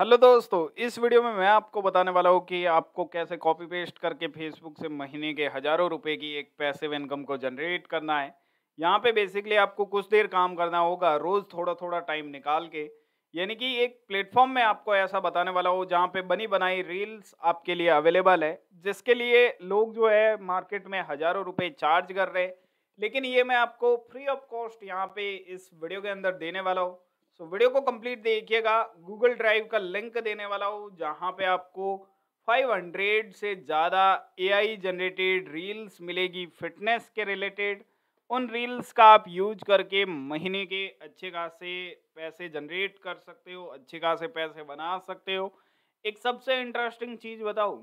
Hello दोस्तों इस video में मैं आपको बताने वाला हूँ कि आपको कैसे कॉपी पेस्ट करके फेसबुक से महीने के हज़ारों रुपए की एक पैसिव इनकम को जनरेट करना है यहाँ पे बेसिकली आपको कुछ देर काम करना होगा रोज़ थोड़ा थोड़ा टाइम निकाल के यानी कि एक प्लेटफॉर्म में आपको ऐसा बताने वाला हो जहाँ पे बनी बनाई रील्स आपके लिए अवेलेबल है जिसके लिए लोग जो है मार्केट में हज़ारों रुपये चार्ज कर रहे लेकिन ये मैं आपको फ्री ऑफ कॉस्ट यहाँ पर इस वीडियो के अंदर देने वाला हूँ सो वीडियो को कंप्लीट देखिएगा गूगल ड्राइव का लिंक देने वाला हूँ जहाँ पे आपको 500 से ज़्यादा एआई जनरेटेड रील्स मिलेगी फिटनेस के रिलेटेड उन रील्स का आप यूज करके महीने के अच्छे खासे पैसे जनरेट कर सकते हो अच्छे खासे पैसे बना सकते हो एक सबसे इंटरेस्टिंग चीज़ बताऊँ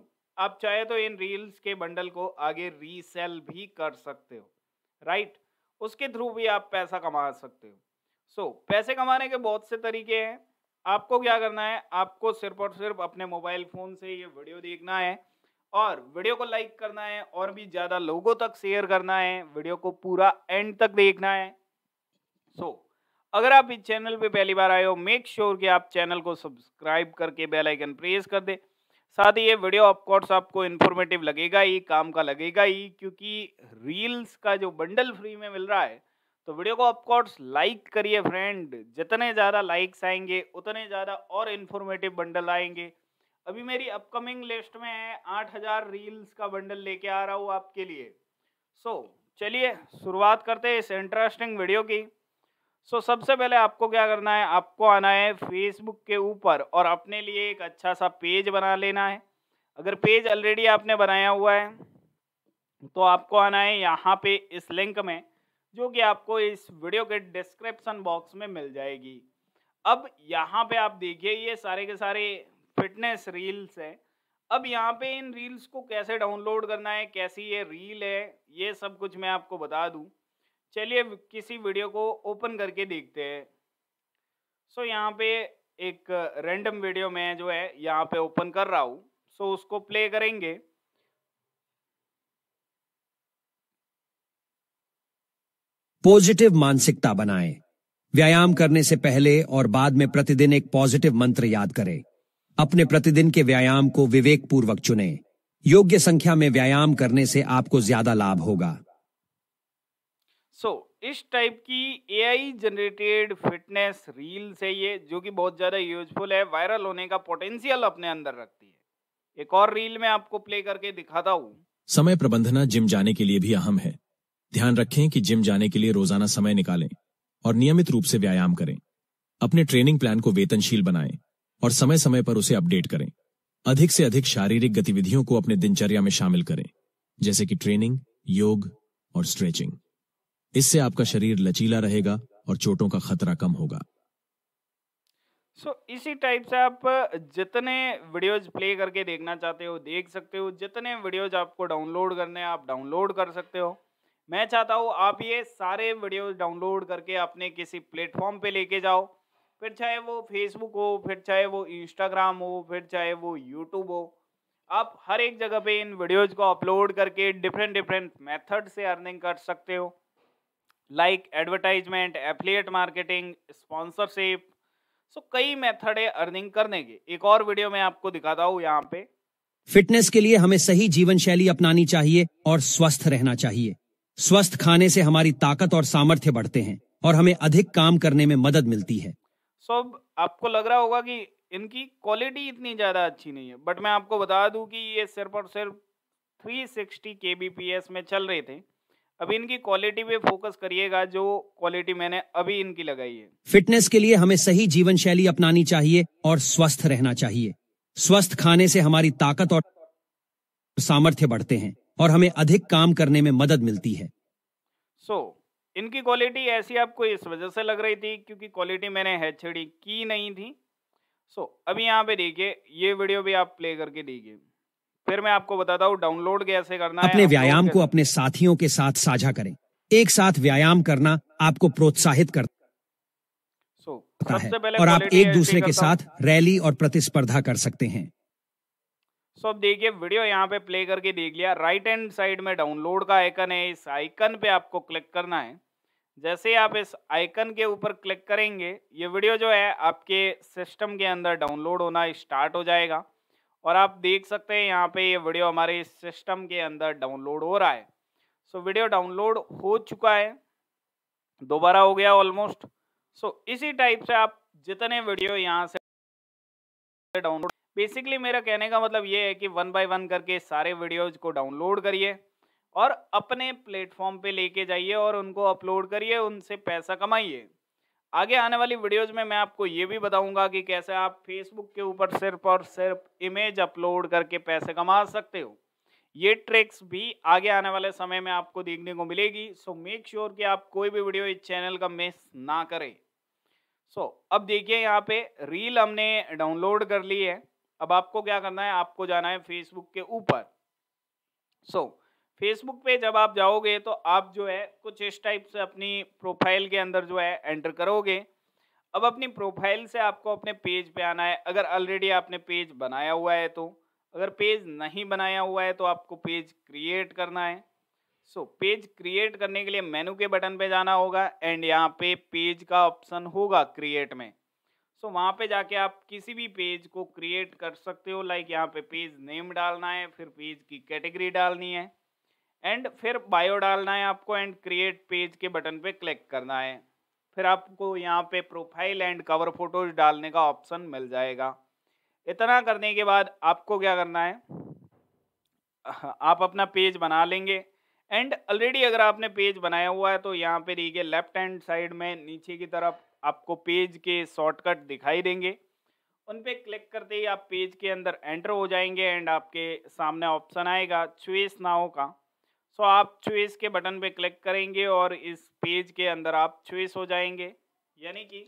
आप चाहे तो इन रील्स के बंडल को आगे रीसेल भी कर सकते हो राइट उसके थ्रू भी आप पैसा कमा सकते हो सो so, पैसे कमाने के बहुत से तरीके हैं आपको क्या करना है आपको सिर्फ और सिर्फ अपने मोबाइल फ़ोन से ये वीडियो देखना है और वीडियो को लाइक करना है और भी ज़्यादा लोगों तक शेयर करना है वीडियो को पूरा एंड तक देखना है सो so, अगर आप इस चैनल पे पहली बार आए हो मेक श्योर कि आप चैनल को सब्सक्राइब करके बेल आइकन प्रेस कर दें साथ ही ये वीडियो ऑफकोर्स आपको इन्फॉर्मेटिव लगेगा ही काम का लगेगा ही क्योंकि रील्स का जो बंडल फ्री में मिल रहा है तो वीडियो को ऑफकोर्स लाइक करिए फ्रेंड जितने ज़्यादा लाइक्स आएंगे उतने ज़्यादा और इन्फॉर्मेटिव बंडल आएंगे अभी मेरी अपकमिंग लिस्ट में है आठ हज़ार रील्स का बंडल लेके आ रहा हूँ आपके लिए सो so, चलिए शुरुआत करते हैं इस इंटरेस्टिंग वीडियो की सो so, सबसे पहले आपको क्या करना है आपको आना है फेसबुक के ऊपर और अपने लिए एक अच्छा सा पेज बना लेना है अगर पेज ऑलरेडी आपने बनाया हुआ है तो आपको आना है यहाँ पे इस लिंक में जो कि आपको इस वीडियो के डिस्क्रिप्शन बॉक्स में मिल जाएगी अब यहाँ पे आप देखिए ये सारे के सारे फिटनेस रील्स हैं अब यहाँ पे इन रील्स को कैसे डाउनलोड करना है कैसी ये रील है ये सब कुछ मैं आपको बता दूँ चलिए किसी वीडियो को ओपन करके देखते हैं सो so, यहाँ पे एक रैंडम वीडियो मैं जो है यहाँ पे ओपन कर रहा हूँ सो so, उसको प्ले करेंगे पॉजिटिव मानसिकता बनाएं। व्यायाम करने से पहले और बाद में प्रतिदिन एक पॉजिटिव मंत्र याद करें अपने प्रतिदिन के व्यायाम को विवेकपूर्वक चुनें योग्य संख्या में व्यायाम करने से आपको ज्यादा लाभ होगा सो so, इस टाइप की एआई जनरेटेड फिटनेस रील है ये जो कि बहुत ज्यादा यूजफुल है वायरल होने का पोटेंशियल अपने अंदर रखती है एक और रील में आपको प्ले करके दिखाता हूँ समय प्रबंधना जिम जाने के लिए भी अहम है ध्यान रखें कि जिम जाने के लिए रोजाना समय निकालें और नियमित रूप से व्यायाम करें अपने ट्रेनिंग प्लान को वेतनशील बनाएं और समय समय पर उसे अपडेट करें अधिक से अधिक शारीरिक गतिविधियों को अपने दिनचर्या में शामिल करें जैसे कि ट्रेनिंग योग और स्ट्रेचिंग इससे आपका शरीर लचीला रहेगा और चोटों का खतरा कम होगा सो so, इसी टाइप से आप जितने वीडियोज प्ले करके देखना चाहते हो देख सकते हो जितने वीडियोज आपको डाउनलोड करने आप डाउनलोड कर सकते हो मैं चाहता हूँ आप ये सारे वीडियोस डाउनलोड करके अपने किसी प्लेटफॉर्म पे लेके जाओ फिर चाहे वो फेसबुक हो फिर चाहे वो इंस्टाग्राम हो फिर चाहे वो यूट्यूब हो आप हर एक जगह पे इन वीडियोस को अपलोड करके डिफरेंट डिफरेंट मेथड से अर्निंग कर सकते हो like advertisement affiliate marketing sponsorship so कई मेथड है अर्निंग करने के एक और वीडियो मैं आपको दिखाता हूँ यहाँ पे फिटनेस के लिए हमें सही जीवन शैली अपनानी चाहिए और स्वस्थ रहना चाहिए स्वस्थ खाने से हमारी ताकत और सामर्थ्य बढ़ते हैं और हमें अधिक काम करने में मदद मिलती है सो so, आपको लग रहा होगा कि इनकी क्वालिटी इतनी ज़्यादा अच्छी नहीं है बट मैं आपको बता दूं कि ये सिर्फ और सिर्फ 360 एस में चल रहे थे अभी इनकी क्वालिटी पे फोकस करिएगा जो क्वालिटी मैंने अभी इनकी लगाई है फिटनेस के लिए हमें सही जीवन शैली अपनानी चाहिए और स्वस्थ रहना चाहिए स्वस्थ खाने से हमारी ताकत और सामर्थ्य बढ़ते हैं और हमें अधिक काम करने में मदद मिलती है सो so, इनकी क्वालिटी ऐसी आपको इस वजह से लग रही थी क्योंकि क्वालिटी मैंने एच की नहीं थी सो so, अभी यहाँ पे देखिए ये वीडियो भी आप प्ले करके देखिए फिर मैं आपको बताता हूँ डाउनलोड कैसे करना अपने है, व्यायाम को अपने साथियों के साथ साझा करें एक साथ व्यायाम करना आपको प्रोत्साहित करता so, है और आप एक दूसरे के साथ रैली और प्रतिस्पर्धा कर सकते हैं सो अब देखिए वीडियो यहाँ पे प्ले करके देख लिया राइट हैंड साइड में डाउनलोड का आइकन है इस आइकन पे आपको क्लिक करना है जैसे आप इस आइकन के ऊपर क्लिक करेंगे ये वीडियो जो है आपके सिस्टम के अंदर डाउनलोड होना स्टार्ट हो जाएगा और आप देख सकते हैं यहाँ पे ये वीडियो हमारे सिस्टम के अंदर डाउनलोड हो रहा है सो वीडियो डाउनलोड हो चुका है दोबारा हो गया ऑलमोस्ट सो इसी टाइप से आप जितने वीडियो यहाँ से डाउनलोड बेसिकली मेरा कहने का मतलब ये है कि वन बाय वन करके सारे वीडियोज को डाउनलोड करिए और अपने प्लेटफॉर्म पे लेके जाइए और उनको अपलोड करिए उनसे पैसा कमाइए आगे आने वाली वीडियोज में मैं आपको ये भी बताऊंगा कि कैसे आप फेसबुक के ऊपर सिर्फ और सिर्फ इमेज अपलोड करके पैसे कमा सकते हो ये ट्रिक्स भी आगे आने वाले समय में आपको देखने को मिलेगी सो मेक श्योर कि आप कोई भी वीडियो इस चैनल का मिस ना करें सो so, अब देखिए यहाँ पे रील हमने डाउनलोड कर ली है अब आपको क्या करना है आपको जाना है फेसबुक के ऊपर सो so, फेसबुक पे जब आप जाओगे तो आप जो है कुछ इस टाइप से अपनी प्रोफाइल के अंदर जो है एंटर करोगे अब अपनी प्रोफाइल से आपको अपने पेज पे आना है अगर ऑलरेडी आपने पेज बनाया हुआ है तो अगर पेज नहीं बनाया हुआ है तो आपको पेज क्रिएट करना है सो so, पेज क्रिएट करने के लिए मेनू के बटन पे जाना होगा एंड यहाँ पे पेज का ऑप्शन होगा क्रिएट में सो वहाँ पे जाके आप किसी भी पेज को क्रिएट कर सकते हो लाइक यहाँ पे पेज नेम डालना है फिर पेज की कैटेगरी डालनी है एंड फिर बायो डालना है आपको एंड क्रिएट पेज के बटन पे क्लिक करना है फिर आपको यहाँ पे प्रोफाइल एंड कवर फोटोज डालने का ऑप्शन मिल जाएगा इतना करने के बाद आपको क्या करना है आप अपना पेज बना लेंगे एंड ऑलरेडी अगर आपने पेज बनाया हुआ है तो यहाँ पे देखिए लेफ्ट हैंड साइड में नीचे की तरफ आपको पेज के शॉर्टकट दिखाई देंगे उन पर क्लिक करते ही आप पेज के अंदर एंटर हो जाएंगे एंड आपके सामने ऑप्शन आएगा चुएस नाव का सो so, आप चुएस के बटन पे क्लिक करेंगे और इस पेज के अंदर आप चुएस हो जाएंगे यानी कि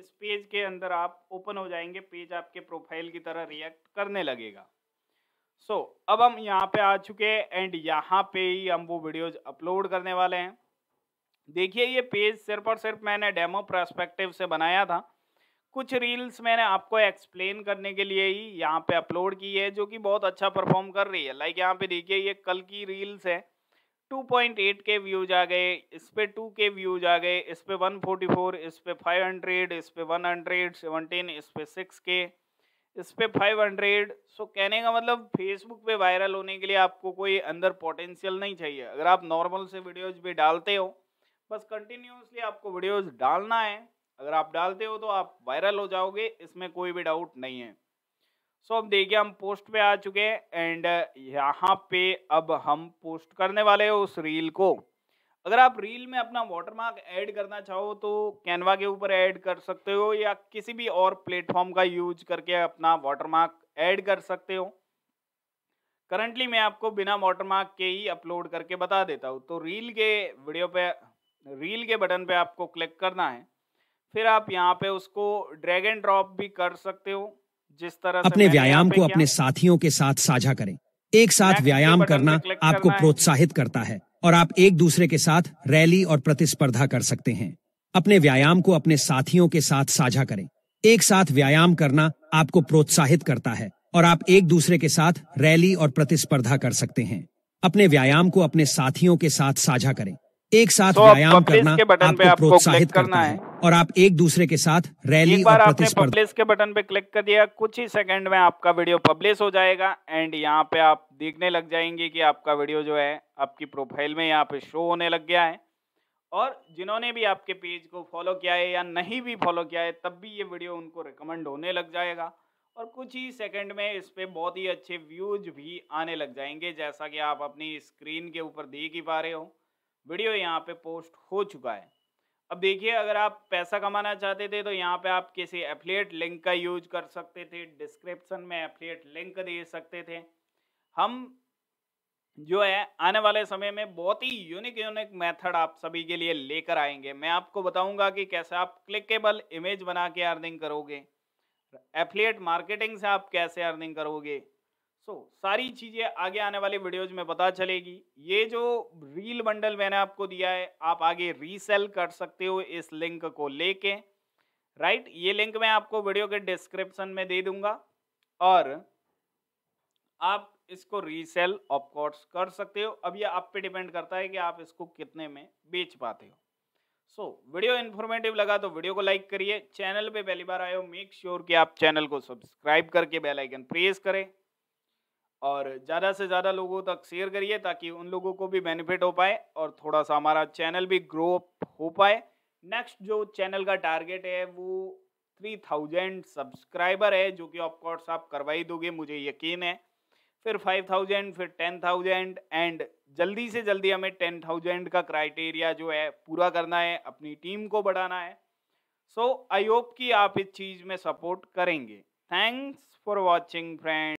इस पेज के अंदर आप ओपन हो जाएंगे पेज आपके प्रोफाइल की तरह रिएक्ट करने लगेगा सो so, अब हम यहाँ पे आ चुके हैं एंड यहाँ पे ही हम वो वीडियोज अपलोड करने वाले हैं देखिए ये पेज सिर्फ और सिर्फ मैंने डेमो प्रस्पेक्टिव से बनाया था कुछ रील्स मैंने आपको एक्सप्लेन करने के लिए ही यहाँ पे अपलोड की है जो कि बहुत अच्छा परफॉर्म कर रही है लाइक यहाँ पे देखिए ये कल की रील्स है 2.8 के व्यूज आ गए इस पर टू के व्यूज आ गए इस पर फोर इस पर हंड्रेड इस पर हंड्रेड सेवनटीन इस पर सिक्स के इस पर फाइव हंड्रेड सो कहने का मतलब फेसबुक पे वायरल होने के लिए आपको कोई अंदर पोटेंशियल नहीं चाहिए अगर आप नॉर्मल से वीडियोज भी डालते हो बस कंटिन्यूसली आपको वीडियोस डालना है अगर आप डालते हो तो आप वायरल हो जाओगे इसमें कोई भी डाउट नहीं है सो अब देखिए हम पोस्ट पे आ चुके हैं एंड यहाँ पे अब हम पोस्ट करने वाले हैं उस रील को अगर आप रील में अपना वाटरमार्क ऐड करना चाहो तो कैनवा के ऊपर ऐड कर सकते हो या किसी भी और प्लेटफॉर्म का यूज करके अपना वाटरमार्क ऐड कर सकते हो करंटली मैं आपको बिना वाटरमार्क के ही अपलोड करके बता देता हूँ तो रील के वीडियो पे रील के बटन पे आपको क्लिक करना है फिर आप यहाँ पे उसको ड्रैग एंड ड्रॉप भी कर सकते हो जिस तरह अपने व्यायाम को अपने साथियों के साथ साझा करें एक साथ व्यायाम करना आपको प्रोत्साहित करता है और आप एक दूसरे के साथ रैली और प्रतिस्पर्धा कर सकते हैं अपने व्यायाम को अपने साथियों के साथ साझा करें एक साथ व्यायाम करना आपको प्रोत्साहित करता है और आप एक दूसरे के साथ रैली और प्रतिस्पर्धा कर सकते हैं अपने व्यायाम को अपने साथियों के साथ साझा करें एक साथ so तो व्यायाम करना के बटन आपको आपको प्रोत्साहित करना है और आप एक दूसरे के साथ रैली एक बार आपने पब्लिश के बटन पे क्लिक कर दिया कुछ ही सेकंड में आपका वीडियो पब्लिश हो जाएगा एंड यहाँ पे आप देखने लग जाएंगे कि आपका वीडियो जो है आपकी प्रोफाइल में यहाँ पे शो होने लग गया है और जिन्होंने भी आपके पेज को फॉलो किया है या नहीं भी फॉलो किया है तब भी ये वीडियो उनको रिकमेंड होने लग जाएगा और कुछ ही सेकंड में इस पर बहुत ही अच्छे व्यूज भी आने लग जाएंगे जैसा कि आप अपनी स्क्रीन के ऊपर देख ही पा रहे हो वीडियो यहाँ पे पोस्ट हो चुका है अब देखिए अगर आप पैसा कमाना चाहते थे तो यहाँ पे आप किसी एफिलिएट लिंक का यूज कर सकते थे डिस्क्रिप्शन में एफिलिएट लिंक दे सकते थे हम जो है आने वाले समय में बहुत ही यूनिक यूनिक मेथड आप सभी के लिए लेकर आएंगे मैं आपको बताऊंगा कि कैसे आप क्लिकेबल इमेज बना के अर्निंग करोगे एफिलिएट मार्केटिंग से आप कैसे अर्निंग करोगे सो so, सारी चीज़ें आगे आने वाले वीडियोज में पता चलेगी ये जो रील बंडल मैंने आपको दिया है आप आगे रीसेल कर सकते हो इस लिंक को लेके राइट ये लिंक मैं आपको वीडियो के डिस्क्रिप्शन में दे दूंगा और आप इसको रीसेल ऑफकोर्स कर सकते हो अब ये आप पे डिपेंड करता है कि आप इसको कितने में बेच पाते हो सो so, वीडियो इन्फॉर्मेटिव लगा तो वीडियो को लाइक करिए चैनल पे पहली बार आए हो मेक श्योर कि आप चैनल को सब्सक्राइब करके बेल आइकन प्रेस करें और ज़्यादा से ज़्यादा लोगों तक शेयर करिए ताकि उन लोगों को भी बेनिफिट हो पाए और थोड़ा सा हमारा चैनल भी ग्रो हो पाए नेक्स्ट जो चैनल का टारगेट है वो थ्री थाउजेंड सब्सक्राइबर है जो कि ऑफकोर्स आप करवा ही दोगे मुझे यकीन है फिर फाइव थाउजेंड फिर टेन थाउजेंड एंड जल्दी से जल्दी हमें टेन थाउजेंड का क्राइटेरिया जो है पूरा करना है अपनी टीम को बढ़ाना है सो आई होप कि आप इस चीज़ में सपोर्ट करेंगे थैंक्स फॉर वॉचिंग फ्रेंड